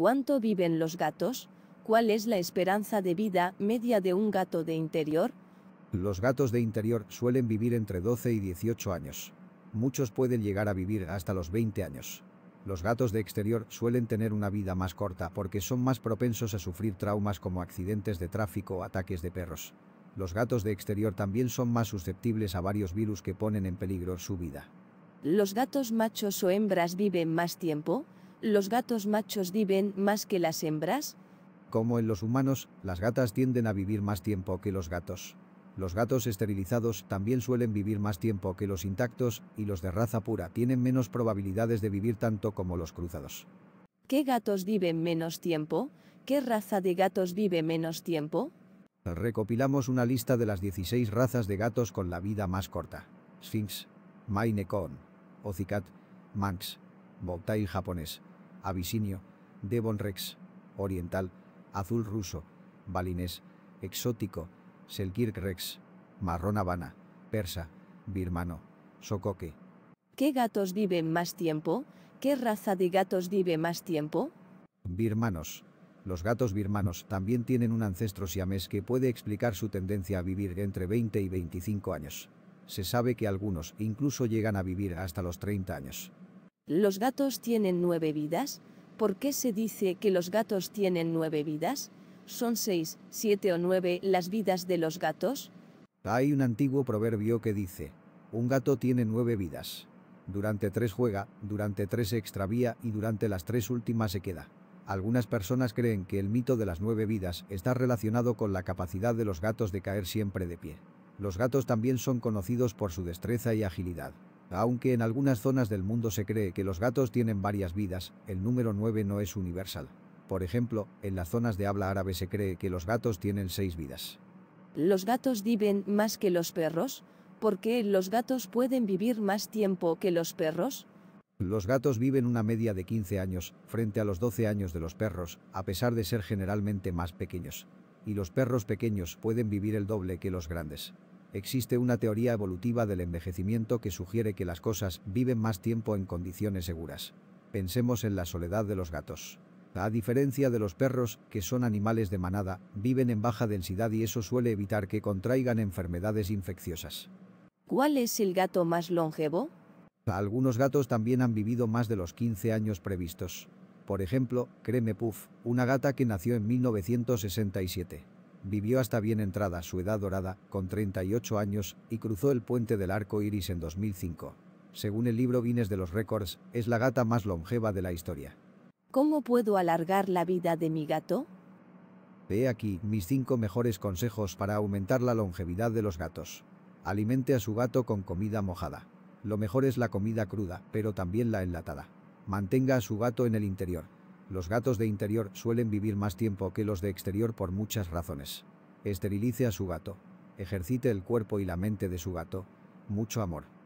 ¿Cuánto viven los gatos? ¿Cuál es la esperanza de vida media de un gato de interior? Los gatos de interior suelen vivir entre 12 y 18 años. Muchos pueden llegar a vivir hasta los 20 años. Los gatos de exterior suelen tener una vida más corta porque son más propensos a sufrir traumas como accidentes de tráfico o ataques de perros. Los gatos de exterior también son más susceptibles a varios virus que ponen en peligro su vida. ¿Los gatos machos o hembras viven más tiempo? ¿Los gatos machos viven más que las hembras? Como en los humanos, las gatas tienden a vivir más tiempo que los gatos. Los gatos esterilizados también suelen vivir más tiempo que los intactos, y los de raza pura tienen menos probabilidades de vivir tanto como los cruzados. ¿Qué gatos viven menos tiempo? ¿Qué raza de gatos vive menos tiempo? Recopilamos una lista de las 16 razas de gatos con la vida más corta. Sphinx, Maine Coon, Ocicat, Manx, Bobtail japonés, abisinio, devon rex, oriental, azul ruso, balinés, exótico, selkirk rex, marrón habana, persa, birmano, socoque. ¿Qué gatos viven más tiempo? ¿Qué raza de gatos vive más tiempo? Birmanos. Los gatos birmanos también tienen un ancestro siamés que puede explicar su tendencia a vivir entre 20 y 25 años. Se sabe que algunos incluso llegan a vivir hasta los 30 años. ¿Los gatos tienen nueve vidas? ¿Por qué se dice que los gatos tienen nueve vidas? ¿Son seis, siete o nueve las vidas de los gatos? Hay un antiguo proverbio que dice, un gato tiene nueve vidas. Durante tres juega, durante tres extravía y durante las tres últimas se queda. Algunas personas creen que el mito de las nueve vidas está relacionado con la capacidad de los gatos de caer siempre de pie. Los gatos también son conocidos por su destreza y agilidad. Aunque en algunas zonas del mundo se cree que los gatos tienen varias vidas, el número 9 no es universal. Por ejemplo, en las zonas de habla árabe se cree que los gatos tienen seis vidas. ¿Los gatos viven más que los perros? ¿Por qué los gatos pueden vivir más tiempo que los perros? Los gatos viven una media de 15 años, frente a los 12 años de los perros, a pesar de ser generalmente más pequeños. Y los perros pequeños pueden vivir el doble que los grandes. Existe una teoría evolutiva del envejecimiento que sugiere que las cosas viven más tiempo en condiciones seguras. Pensemos en la soledad de los gatos. A diferencia de los perros, que son animales de manada, viven en baja densidad y eso suele evitar que contraigan enfermedades infecciosas. ¿Cuál es el gato más longevo? Algunos gatos también han vivido más de los 15 años previstos. Por ejemplo, Creme Puff, una gata que nació en 1967. Vivió hasta bien entrada su edad dorada, con 38 años, y cruzó el puente del Arco Iris en 2005. Según el libro Guinness de los Récords, es la gata más longeva de la historia. ¿Cómo puedo alargar la vida de mi gato? Ve aquí mis 5 mejores consejos para aumentar la longevidad de los gatos. Alimente a su gato con comida mojada. Lo mejor es la comida cruda, pero también la enlatada. Mantenga a su gato en el interior, los gatos de interior suelen vivir más tiempo que los de exterior por muchas razones. Esterilice a su gato. Ejercite el cuerpo y la mente de su gato. Mucho amor.